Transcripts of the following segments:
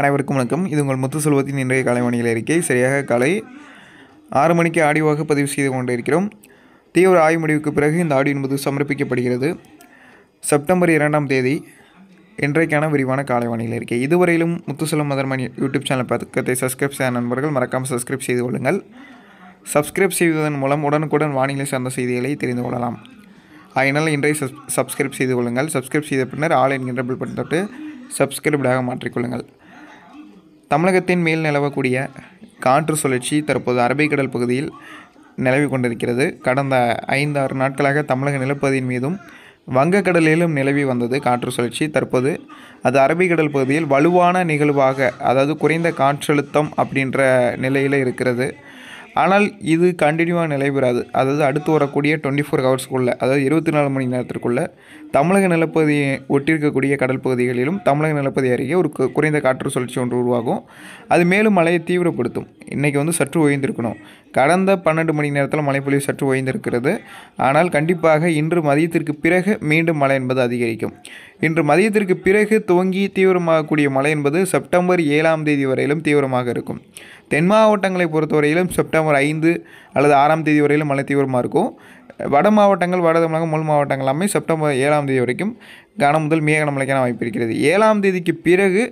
அனைவருக்கும் வணக்கம் இது உங்கள் முத்து செல்வத்தின் இன்றைய கலைமணியில் இருக்கை சரியாக காலை ஆறு மணிக்கு ஆடியோவாக பதிவு செய்து கொண்டிருக்கிறோம் தீவிர ஆய்வு முடிவுக்கு பிறகு இந்த ஆடியோ என்பது சமர்ப்பிக்கப்படுகிறது செப்டம்பர் இரண்டாம் தேதி இன்றைக்கான விரிவான காலைவாணியில் இருக்கை இதுவரையிலும் முத்துசெல்வம் மதர்மணி யூடியூப் சேனல் பக்கத்தை சப்ஸ்கிரைப் செய்ய நண்பர்கள் மறக்காமல் சப்ஸ்கிரைப் செய்து கொள்ளுங்கள் சப்ஸ்கிரைப் செய்வதன் மூலம் உடனுக்குடன் வானிலை சார்ந்த செய்திகளை தெரிந்து கொள்ளலாம் அதனால் இன்றைய சப் சப்ஸ்கிரைப் செய்து கொள்ளுங்கள் சப்ஸ்கிரைப் செய்த பின்னர் ஆல் என்கின்ற பில் தொட்டு சப்ஸ்கிரைப்டாக மாற்றிக்கொள்ளுங்கள் தமிழகத்தின் மேல் நிலவக்கூடிய காற்று சுழற்சி தற்போது அரபிக்கடல் பகுதியில் நிலவி கொண்டிருக்கிறது கடந்த ஐந்து ஆறு நாட்களாக தமிழக நிலப்பகுதியின் மீதும் வங்கக்கடலிலும் நிலவி வந்தது காற்று சுழற்சி தற்போது அது அரபிக்கடல் பகுதியில் வலுவான நிகழ்வாக அதாவது குறைந்த காற்றழுத்தம் அப்படின்ற நிலையில் இருக்கிறது ஆனால் இது கண்டினியூவாக நிலைபெறாது அதாவது அடுத்து வரக்கூடிய டுவெண்ட்டி ஃபோர் ஹவர்ஸ்க்குள்ளே அதாவது இருபத்தி நாலு மணி நேரத்திற்குள்ளே தமிழக நிலப்பகுதியை ஒட்டியிருக்கக்கூடிய கடல் பகுதிகளிலும் தமிழக நிலப்பகுதி அருகே ஒரு குறைந்த காற்று சுழற்சி ஒன்று உருவாகும் அது மேலும் மழையை தீவிரப்படுத்தும் இன்றைக்கி வந்து சற்று ஓய்ந்திருக்கணும் கடந்த பன்னெண்டு மணி நேரத்தில் மழைப்பொழிவு சற்று ஓய்ந்திருக்கிறது ஆனால் கண்டிப்பாக இன்று மதியத்திற்கு பிறகு மீண்டும் மழை என்பது அதிகரிக்கும் இன்று மதியத்திற்கு பிறகு துவங்கி தீவிரமாகக்கூடிய மழை என்பது செப்டம்பர் ஏழாம் தேதி வரையிலும் தீவிரமாக இருக்கும் தென் மாவட்டங்களை பொறுத்தவரையிலும் செப்டம்பர் ஐந்து அல்லது ஆறாம் தேதி வரையிலும் மழை தீவிரமாக இருக்கும் வட மாவட்டங்கள் வட தமிழகம் உள் மாவட்டங்கள் எல்லாமே செப்டம்பர் ஏழாம் தேதி வரைக்கும் கனம் முதல் மிக மழைக்கான வாய்ப்பு இருக்கிறது ஏழாம் தேதிக்கு பிறகு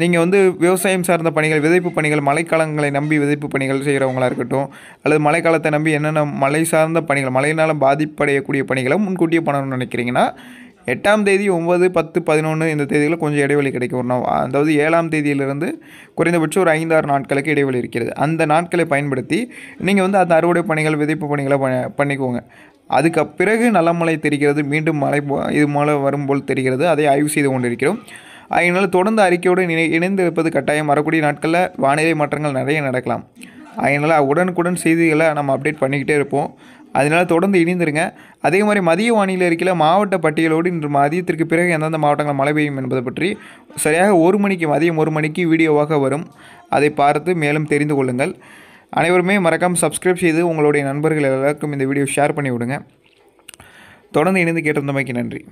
நீங்கள் வந்து விவசாயம் சார்ந்த பணிகள் விதைப்பு பணிகள் மழைக்காலங்களை நம்பி விதைப்பு பணிகள் செய்கிறவங்களாக இருக்கட்டும் அல்லது மழைக்காலத்தை நம்பி என்னென்ன மழை சார்ந்த பணிகள் மழையினால் பாதிப்படையக்கூடிய பணிகளை முன்கூட்டியே பண்ணணும்னு நினைக்கிறீங்கன்னா எட்டாம் தேதி ஒம்பது பத்து பதினொன்று இந்த தேதிகளில் கொஞ்சம் இடைவெளி கிடைக்கும் ஒரு அதாவது ஏழாம் தேதியிலிருந்து குறைந்தபட்சம் ஒரு ஐந்தாறு நாட்களுக்கு இடைவெளி இருக்கிறது அந்த நாட்களை பயன்படுத்தி நீங்கள் வந்து அந்த அறுவடை பணிகள் விதைப்பு பணிகளை பண்ணிக்கோங்க அதுக்கு பிறகு நல்ல மழை தெரிகிறது மீண்டும் மழை இது மழை வரும்போல் தெரிகிறது அதை ஆய்வு செய்து கொண்டிருக்கிறோம் அதனால் தொடர்ந்து அறிக்கையோடு இணை இணைந்து இருப்பது கட்டாயம் வரக்கூடிய நாட்களில் வானிலை மாற்றங்கள் நிறைய நடக்கலாம் அதனால் உடனுக்குடன் செய்திகளை நம்ம அப்டேட் பண்ணிக்கிட்டே இருப்போம் அதனால் தொடர்ந்து இணைந்துருங்க அதே மாதிரி மதிய வானிலை இருக்கிற மாவட்ட பட்டியலோடு இன்று மதியத்திற்கு பிறகு எந்தெந்த மாவட்டங்களில் மழை பெய்யும் என்பதை பற்றி சரியாக ஒரு மணிக்கு மதியம் ஒரு மணிக்கு வீடியோவாக வரும் அதை பார்த்து மேலும் தெரிந்து கொள்ளுங்கள் அனைவருமே மறக்காமல் சப்ஸ்கிரைப் செய்து உங்களுடைய நண்பர்கள் எல்லாருக்கும் இந்த வீடியோ ஷேர் பண்ணி விடுங்க தொடர்ந்து இணைந்து கேட்டிருந்தமைக்கு நன்றி